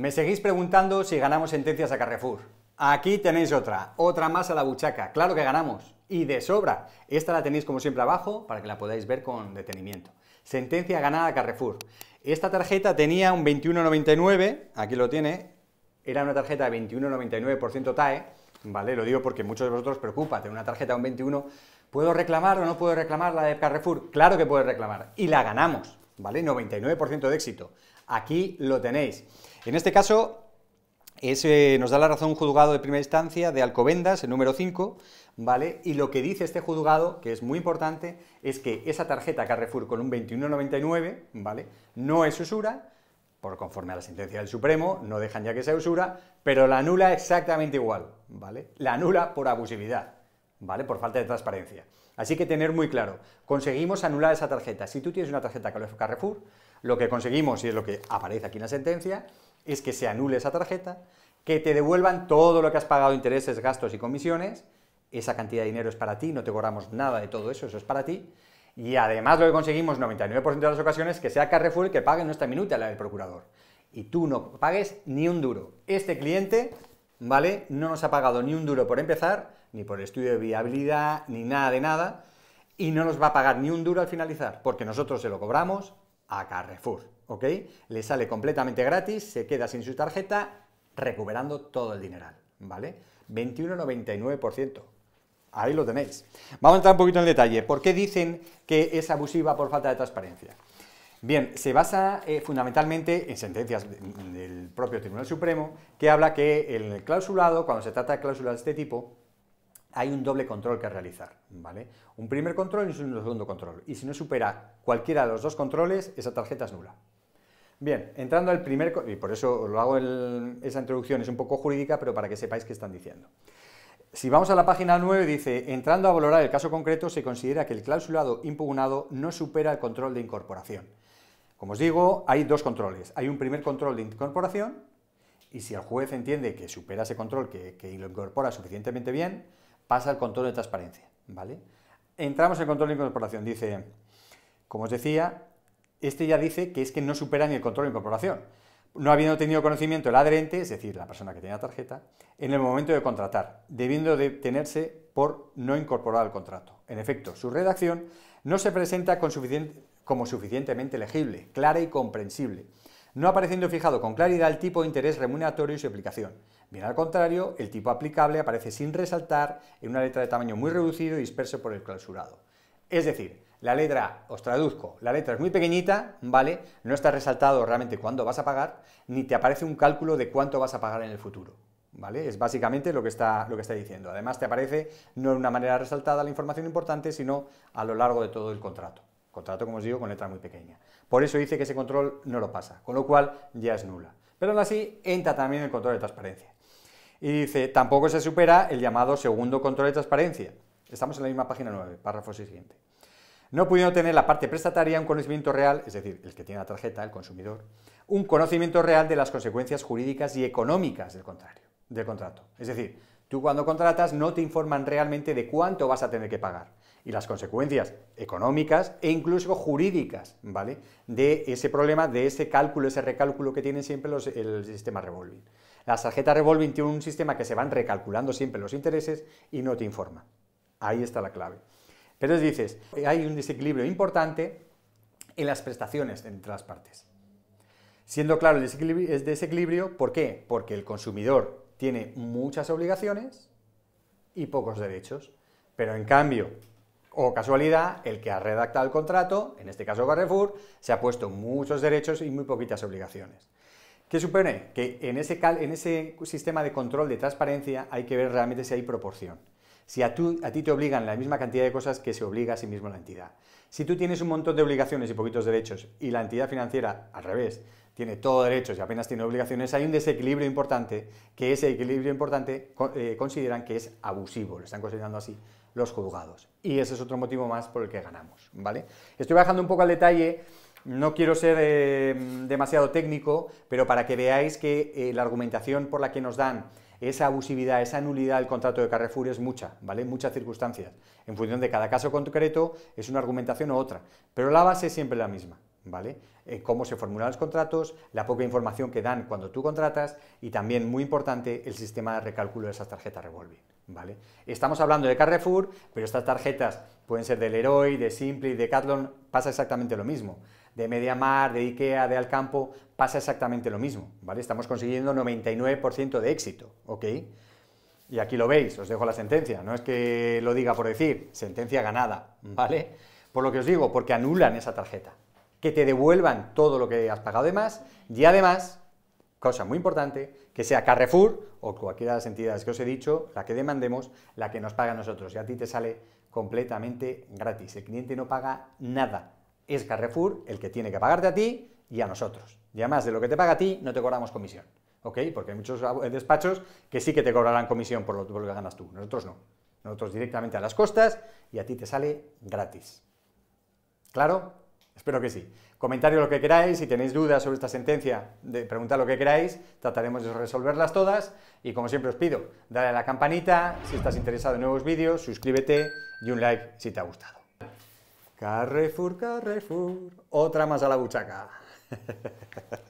Me seguís preguntando si ganamos sentencias a Carrefour. Aquí tenéis otra, otra más a la buchaca. Claro que ganamos, y de sobra. Esta la tenéis como siempre abajo para que la podáis ver con detenimiento. Sentencia ganada a Carrefour. Esta tarjeta tenía un 21,99, aquí lo tiene, era una tarjeta de 21,99% TAE, ¿vale? Lo digo porque muchos de vosotros preocupa tener una tarjeta de un 21, ¿puedo reclamar o no puedo reclamar la de Carrefour? Claro que puedes reclamar, y la ganamos, ¿vale? 99% de éxito. Aquí lo tenéis. En este caso, eh, nos da la razón un juzgado de primera instancia de Alcobendas, el número 5, ¿vale? Y lo que dice este juzgado, que es muy importante, es que esa tarjeta Carrefour con un 21,99, ¿vale? No es usura, por conforme a la sentencia del Supremo, no dejan ya que sea usura, pero la anula exactamente igual, ¿vale? La anula por abusividad, ¿vale? Por falta de transparencia. Así que tener muy claro, conseguimos anular esa tarjeta. Si tú tienes una tarjeta Carrefour, lo que conseguimos, y es lo que aparece aquí en la sentencia, es que se anule esa tarjeta, que te devuelvan todo lo que has pagado, intereses, gastos y comisiones, esa cantidad de dinero es para ti, no te cobramos nada de todo eso, eso es para ti, y además lo que conseguimos 99% de las ocasiones que sea Carrefour que pague nuestra minuta, la del procurador. Y tú no pagues ni un duro. Este cliente, ¿vale? No nos ha pagado ni un duro por empezar, ni por el estudio de viabilidad, ni nada de nada, y no nos va a pagar ni un duro al finalizar, porque nosotros se lo cobramos, a Carrefour, ¿ok? Le sale completamente gratis, se queda sin su tarjeta, recuperando todo el dineral, ¿vale? 21,99%. Ahí lo tenéis. Vamos a entrar un poquito en detalle. ¿Por qué dicen que es abusiva por falta de transparencia? Bien, se basa eh, fundamentalmente en sentencias del propio Tribunal Supremo que habla que el clausulado, cuando se trata de cláusulas de este tipo, hay un doble control que realizar, ¿vale? Un primer control y un segundo control. Y si no supera cualquiera de los dos controles, esa tarjeta es nula. Bien, entrando al primer, y por eso lo hago en esa introducción, es un poco jurídica, pero para que sepáis qué están diciendo. Si vamos a la página 9, dice, entrando a valorar el caso concreto, se considera que el clausulado impugnado no supera el control de incorporación. Como os digo, hay dos controles. Hay un primer control de incorporación, y si el juez entiende que supera ese control, que lo incorpora suficientemente bien, pasa el control de transparencia. ¿vale? Entramos en control de incorporación. Dice, como os decía, este ya dice que es que no supera ni el control de incorporación. No habiendo tenido conocimiento el adherente, es decir, la persona que tenía la tarjeta, en el momento de contratar, debiendo detenerse por no incorporar al contrato. En efecto, su redacción no se presenta como suficientemente legible, clara y comprensible, no apareciendo fijado con claridad el tipo de interés remuneratorio y su aplicación. Bien al contrario, el tipo aplicable aparece sin resaltar en una letra de tamaño muy reducido y disperso por el clausurado. Es decir, la letra, os traduzco, la letra es muy pequeñita, ¿vale? No está resaltado realmente cuándo vas a pagar, ni te aparece un cálculo de cuánto vas a pagar en el futuro. ¿Vale? Es básicamente lo que, está, lo que está diciendo. Además, te aparece no de una manera resaltada la información importante, sino a lo largo de todo el contrato. Contrato, como os digo, con letra muy pequeña. Por eso dice que ese control no lo pasa, con lo cual ya es nula. Pero aún así, entra también el control de transparencia. Y dice, tampoco se supera el llamado segundo control de transparencia. Estamos en la misma página 9, párrafo siguiente. No pudiendo tener la parte prestataria un conocimiento real, es decir, el que tiene la tarjeta, el consumidor, un conocimiento real de las consecuencias jurídicas y económicas del, contrato. Es decir, tú cuando contratas no te informan realmente de cuánto vas a tener que pagar y las consecuencias económicas e incluso jurídicas, ¿vale? De ese problema, de ese cálculo, ese recálculo que tiene siempre el sistema revolving. La tarjeta revolving tiene un sistema que se van recalculando siempre los intereses y no te informa. Ahí está la clave. Pero dices, hay un desequilibrio importante en las prestaciones entre las partes. Siendo claro el desequilibrio, desequilibrio, ¿por qué? Porque el consumidor tiene muchas obligaciones y pocos derechos, pero en cambio, o casualidad, el que ha redactado el contrato, en este caso Carrefour, se ha puesto muchos derechos y muy poquitas obligaciones. ¿Qué supone? Que en ese, sistema de control de transparencia hay que ver realmente si hay proporción. Si a, ti te obligan la misma cantidad de cosas que se obliga a sí mismo la entidad. Si tú tienes un montón de obligaciones y poquitos derechos y la entidad financiera, al revés, tiene todo derechos y apenas tiene obligaciones, hay un desequilibrio importante que ese equilibrio importante eh, consideran que es abusivo, lo están considerando así los juzgados. Y ese es otro motivo más por el que ganamos, ¿vale? Estoy bajando un poco al detalle no quiero ser eh, demasiado técnico, pero para que veáis que eh, la argumentación por la que nos dan esa abusividad, esa nulidad del contrato de Carrefour es mucha, ¿vale? Muchas circunstancias. En función de cada caso concreto es una argumentación u otra, pero la base es siempre la misma, ¿vale? Eh, cómo se formulan los contratos, la poca información que dan cuando tú contratas y también, muy importante, el sistema de recálculo de esas tarjetas revolving, ¿vale? Estamos hablando de Carrefour, pero estas tarjetas pueden ser del Leroy, de y de Catlon, pasa exactamente lo mismo de Mediamar, de IKEA, de Alcampo, pasa exactamente lo mismo, ¿vale? Estamos consiguiendo 99% de éxito, ¿ok? Y aquí lo veis, os dejo la sentencia, no es que lo diga por decir, sentencia ganada, ¿vale? Por lo que os digo, porque anulan esa tarjeta, que te devuelvan todo lo que has pagado de más y además, cosa muy importante, que sea Carrefour o cualquiera de las entidades que os he dicho, la que demandemos, la que nos paga a nosotros y a ti te sale completamente gratis. El cliente no paga nada, es Carrefour el que tiene que pagarte a ti y a nosotros. Y además de lo que te paga a ti, no te cobramos comisión. ¿Ok? Porque hay muchos eh, despachos que sí que te cobrarán comisión por lo, que ganas tú. Nosotros no. Nosotros directamente a las costas y a ti te sale gratis. ¿Claro? Espero que sí. Comentario lo que queráis, si tenéis dudas sobre esta sentencia, de lo que queráis, trataremos de resolverlas todas y como siempre os pido, dale a la campanita si estás interesado en nuevos vídeos, suscríbete y un like si te ha gustado. Carrefour, Carrefour. Otra más a la buchaca.